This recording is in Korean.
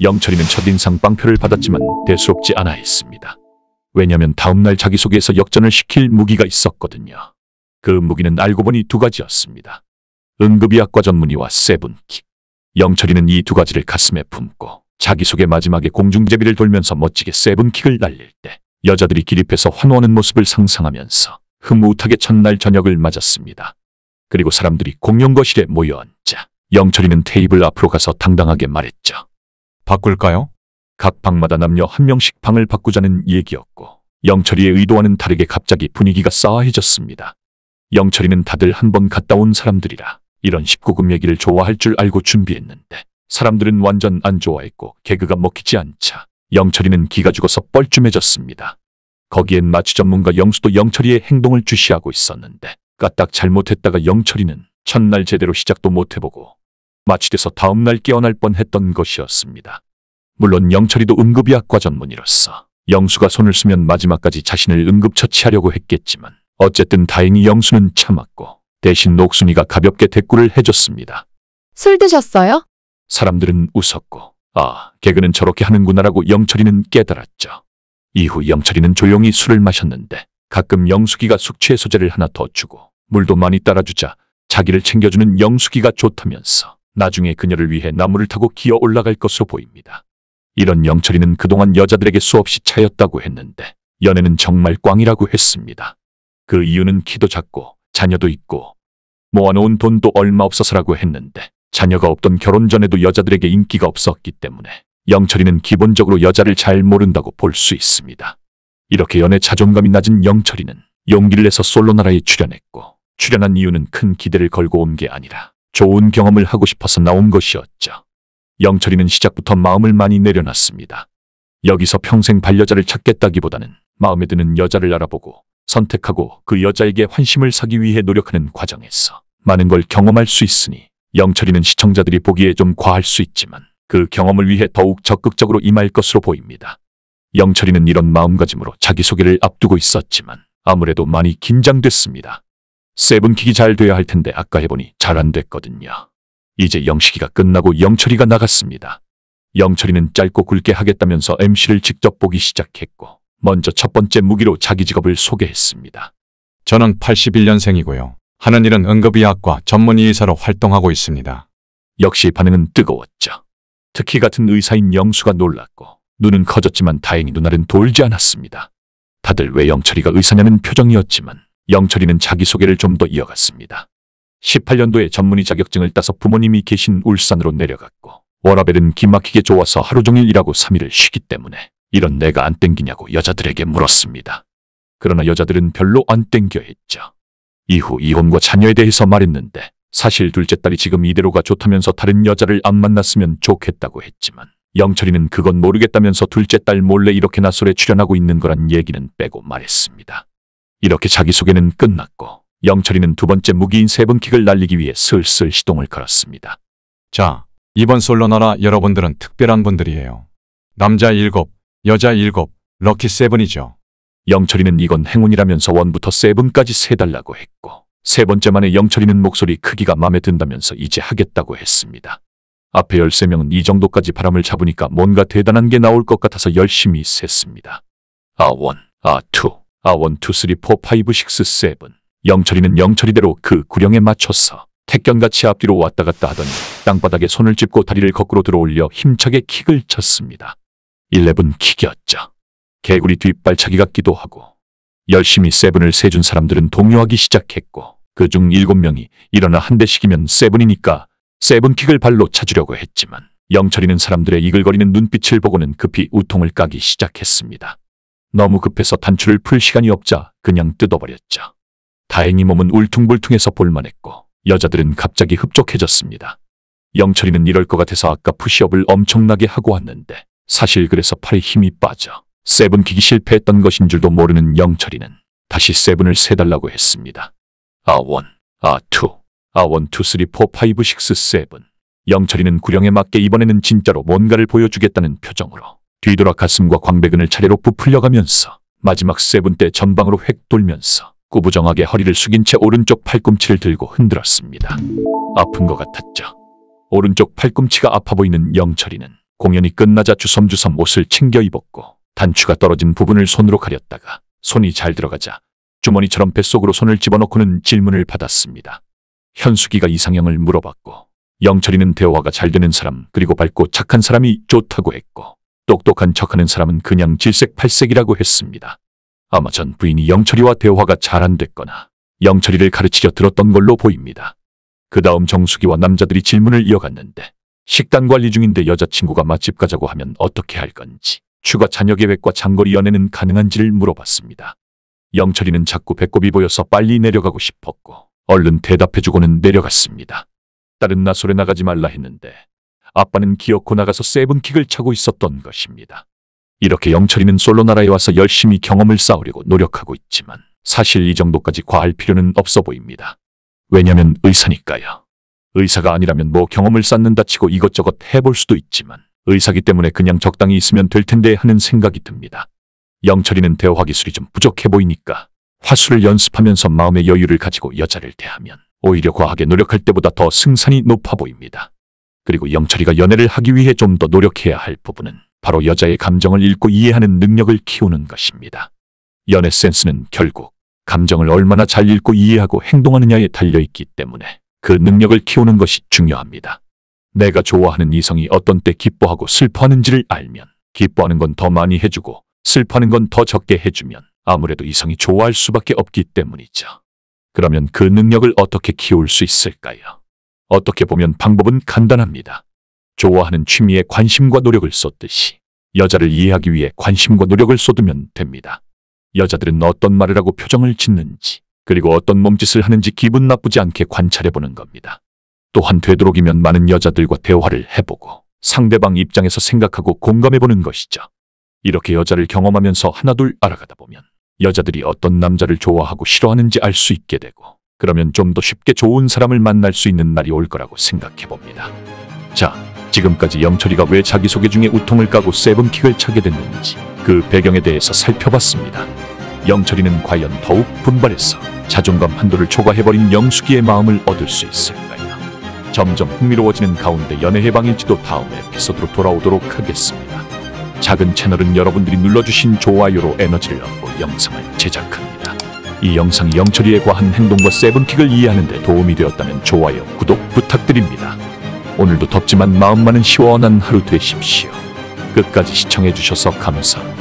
영철이는 첫인상 빵표를 받았지만 대수롭지 않아 했습니다. 왜냐면 다음날 자기소개에서 역전을 시킬 무기가 있었거든요. 그 무기는 알고 보니 두 가지였습니다. 응급의학과 전문의와 세븐킥. 영철이는 이 두 가지를 가슴에 품고 자기소개 마지막에 공중제비를 돌면서 멋지게 세븐킥을 날릴 때 여자들이 기립해서 환호하는 모습을 상상하면서 흐뭇하게 첫날 저녁을 맞았습니다. 그리고 사람들이 공연거실에 모여 앉자 영철이는 테이블 앞으로 가서 당당하게 말했죠. 바꿀까요? 각 방마다 남녀 한 명씩 방을 바꾸자는 얘기였고 영철이의 의도와는 다르게 갑자기 분위기가 싸해졌습니다. 영철이는 다들 한 번 갔다 온 사람들이라 이런 19금 얘기를 좋아할 줄 알고 준비했는데 사람들은 완전 안 좋아했고 개그가 먹히지 않자 영철이는 기가 죽어서 뻘쭘해졌습니다. 거기엔 마취 전문가 영수도 영철이의 행동을 주시하고 있었는데 까딱 잘못했다가 영철이는 첫날 제대로 시작도 못해보고 마취돼서 다음날 깨어날 뻔했던 것이었습니다. 물론 영철이도 응급의학과 전문의로서 영수가 손을 쓰면 마지막까지 자신을 응급처치하려고 했겠지만 어쨌든 다행히 영수는 참았고 대신 녹순이가 가볍게 대꾸를 해줬습니다. 술 드셨어요? 사람들은 웃었고 아 개그는 저렇게 하는구나라고 영철이는 깨달았죠. 이후 영철이는 조용히 술을 마셨는데 가끔 영숙이가 숙취 해소제를 하나 더 주고 물도 많이 따라주자 자기를 챙겨주는 영숙이가 좋다면서 나중에 그녀를 위해 나무를 타고 기어 올라갈 것으로 보입니다. 이런 영철이는 그동안 여자들에게 수없이 차였다고 했는데 연애는 정말 꽝이라고 했습니다. 그 이유는 키도 작고 자녀도 있고 모아놓은 돈도 얼마 없어서라고 했는데 자녀가 없던 결혼 전에도 여자들에게 인기가 없었기 때문에 영철이는 기본적으로 여자를 잘 모른다고 볼 수 있습니다. 이렇게 연애 자존감이 낮은 영철이는 용기를 내서 솔로나라에 출연했고 출연한 이유는 큰 기대를 걸고 온 게 아니라 좋은 경험을 하고 싶어서 나온 것이었죠. 영철이는 시작부터 마음을 많이 내려놨습니다. 여기서 평생 반려자를 찾겠다기보다는 마음에 드는 여자를 알아보고 선택하고 그 여자에게 환심을 사기 위해 노력하는 과정에서 많은 걸 경험할 수 있으니 영철이는 시청자들이 보기에 좀 과할 수 있지만 그 경험을 위해 더욱 적극적으로 임할 것으로 보입니다. 영철이는 이런 마음가짐으로 자기소개를 앞두고 있었지만 아무래도 많이 긴장됐습니다. 세븐킥이 잘 돼야 할 텐데 아까 해보니 잘 안 됐거든요. 이제 영식이가 끝나고 영철이가 나갔습니다. 영철이는 짧고 굵게 하겠다면서 MC를 직접 보기 시작했고 먼저 첫 번째 무기로 자기 직업을 소개했습니다. 저는 81년생이고요. 하는 일은 응급의학과 전문의의사로 활동하고 있습니다. 역시 반응은 뜨거웠죠. 특히 같은 의사인 영수가 놀랐고 눈은 커졌지만 다행히 눈알은 돌지 않았습니다. 다들 왜 영철이가 의사냐는 표정이었지만 영철이는 자기소개를 좀 더 이어갔습니다. 18년도에 전문의 자격증을 따서 부모님이 계신 울산으로 내려갔고 워라벨은 기막히게 좋아서 하루 종일 일하고 3일을 쉬기 때문에 이런 내가 안 땡기냐고 여자들에게 물었습니다. 그러나 여자들은 별로 안 땡겨 했죠. 이후 이혼과 자녀에 대해서 말했는데 사실 둘째 딸이 지금 이대로가 좋다면서 다른 여자를 안 만났으면 좋겠다고 했지만 영철이는 그건 모르겠다면서 둘째 딸 몰래 이렇게 나솔에 출연하고 있는 거란 얘기는 빼고 말했습니다. 이렇게 자기소개는 끝났고 영철이는 두 번째 무기인 세븐킥을 날리기 위해 슬슬 시동을 걸었습니다. 자, 이번 솔로나라 여러분들은 특별한 분들이에요. 남자 7, 여자 7, 럭키 세븐이죠. 영철이는 이건 행운이라면서 원부터 세븐까지 세달라고 했고 세 번째 만에 영철이는 목소리 크기가 마음에 든다면서 이제 하겠다고 했습니다. 앞에 13명은 이 정도까지 바람을 잡으니까 뭔가 대단한 게 나올 것 같아서 열심히 셌습니다. 아원, 아투, 아, 원, 투, 쓰리, 포, 파이브, 식스, 세븐. 영철이는 영철이대로 그 구령에 맞춰서 택견같이 앞뒤로 왔다 갔다 하더니 땅바닥에 손을 짚고 다리를 거꾸로 들어올려 힘차게 킥을 쳤습니다. 11킥이었죠. 개구리 뒷발차기 같기도 하고 열심히 세븐을 세준 사람들은 동요하기 시작했고 그중 7명이 일어나 한 대씩이면 세븐이니까 세븐킥을 발로 찾으려고 했지만 영철이는 사람들의 이글거리는 눈빛을 보고는 급히 우통을 까기 시작했습니다. 너무 급해서 단추를 풀 시간이 없자 그냥 뜯어버렸죠. 다행히 몸은 울퉁불퉁해서 볼만했고 여자들은 갑자기 흡족해졌습니다. 영철이는 이럴 것 같아서 아까 푸시업을 엄청나게 하고 왔는데 사실 그래서 팔에 힘이 빠져 세븐 기기 실패했던 것인 줄도 모르는 영철이는 다시 세븐을 세달라고 했습니다. 아원, 아투, 아원, 투, 쓰리, 포, 파이브, 식스, 세븐. 영철이는 구령에 맞게 이번에는 진짜로 뭔가를 보여주겠다는 표정으로 뒤돌아 가슴과 광배근을 차례로 부풀려가면서 마지막 세븐 때 전방으로 획 돌면서 꾸부정하게 허리를 숙인 채 오른쪽 팔꿈치를 들고 흔들었습니다. 아픈 것 같았죠. 오른쪽 팔꿈치가 아파 보이는 영철이는 공연이 끝나자 주섬주섬 옷을 챙겨 입었고 단추가 떨어진 부분을 손으로 가렸다가 손이 잘 들어가자 주머니처럼 뱃속으로 손을 집어넣고는 질문을 받았습니다. 현숙이가 이상형을 물어봤고 영철이는 대화가 잘 되는 사람 그리고 밝고 착한 사람이 좋다고 했고 똑똑한 척하는 사람은 그냥 질색팔색이라고 했습니다. 아마 전 부인이 영철이와 대화가 잘 안 됐거나 영철이를 가르치려 들었던 걸로 보입니다. 그 다음 정수기와 남자들이 질문을 이어갔는데 식단 관리 중인데 여자친구가 맛집 가자고 하면 어떻게 할 건지 추가 자녀 계획과 장거리 연애는 가능한지를 물어봤습니다. 영철이는 자꾸 배꼽이 보여서 빨리 내려가고 싶었고 얼른 대답해주고는 내려갔습니다. 딸은 나 소리 나가지 말라 했는데 아빠는 기어코 나가서 세븐킥을 차고 있었던 것입니다. 이렇게 영철이는 솔로 나라에 와서 열심히 경험을 쌓으려고 노력하고 있지만 사실 이 정도까지 과할 필요는 없어 보입니다. 왜냐면 의사니까요. 의사가 아니라면 뭐 경험을 쌓는다 치고 이것저것 해볼 수도 있지만 의사기 때문에 그냥 적당히 있으면 될 텐데 하는 생각이 듭니다. 영철이는 대화 기술이 좀 부족해 보이니까 화술을 연습하면서 마음의 여유를 가지고 여자를 대하면 오히려 과하게 노력할 때보다 더 승산이 높아 보입니다. 그리고 영철이가 연애를 하기 위해 좀 더 노력해야 할 부분은 바로 여자의 감정을 읽고 이해하는 능력을 키우는 것입니다. 연애 센스는 결국 감정을 얼마나 잘 읽고 이해하고 행동하느냐에 달려있기 때문에 그 능력을 키우는 것이 중요합니다. 내가 좋아하는 이성이 어떤 때 기뻐하고 슬퍼하는지를 알면 기뻐하는 건 더 많이 해주고 슬퍼하는 건 더 적게 해주면 아무래도 이성이 좋아할 수밖에 없기 때문이죠. 그러면 그 능력을 어떻게 키울 수 있을까요? 어떻게 보면 방법은 간단합니다. 좋아하는 취미에 관심과 노력을 쏟듯이 여자를 이해하기 위해 관심과 노력을 쏟으면 됩니다. 여자들은 어떤 말을 하고 표정을 짓는지 그리고 어떤 몸짓을 하는지 기분 나쁘지 않게 관찰해보는 겁니다. 또한 되도록이면 많은 여자들과 대화를 해보고 상대방 입장에서 생각하고 공감해보는 것이죠. 이렇게 여자를 경험하면서 하나둘 알아가다 보면 여자들이 어떤 남자를 좋아하고 싫어하는지 알 수 있게 되고 그러면 좀 더 쉽게 좋은 사람을 만날 수 있는 날이 올 거라고 생각해 봅니다. 자, 지금까지 영철이가 왜 자기소개 중에 우통을 까고 세븐킥을 차게 됐는지 그 배경에 대해서 살펴봤습니다. 영철이는 과연 더욱 분발해서 자존감 한도를 초과해버린 영숙이의 마음을 얻을 수 있을까요? 점점 흥미로워지는 가운데 연애 해방일지도 다음 에피소드로 돌아오도록 하겠습니다. 작은 채널은 여러분들이 눌러주신 좋아요로 에너지를 얻고 영상을 제작합니다. 이 영상이 영철이에 과한 행동과 세븐킥을 이해하는 데 도움이 되었다면 좋아요, 구독 부탁드립니다. 오늘도 덥지만 마음만은 시원한 하루 되십시오. 끝까지 시청해주셔서 감사합니다.